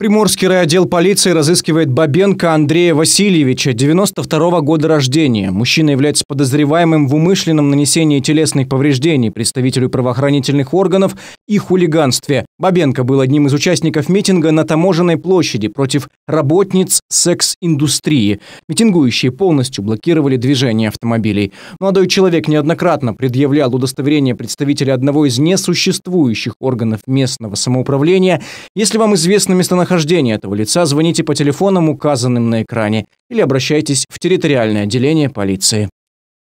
Приморский райотдел полиции разыскивает Бабенко Андрея Васильевича, 92 года рождения. Мужчина является подозреваемым в умышленном нанесении телесных повреждений представителю правоохранительных органов и хулиганстве. Бабенко был одним из участников митинга на таможенной площади против работниц секс-индустрии. Митингующие полностью блокировали движение автомобилей. Молодой человек неоднократно предъявлял удостоверение представителя одного из несуществующих органов местного самоуправления. Если вам известно местонахождение местонахождение этого лица, звоните по телефонам, указанным на экране, или обращайтесь в территориальное отделение полиции.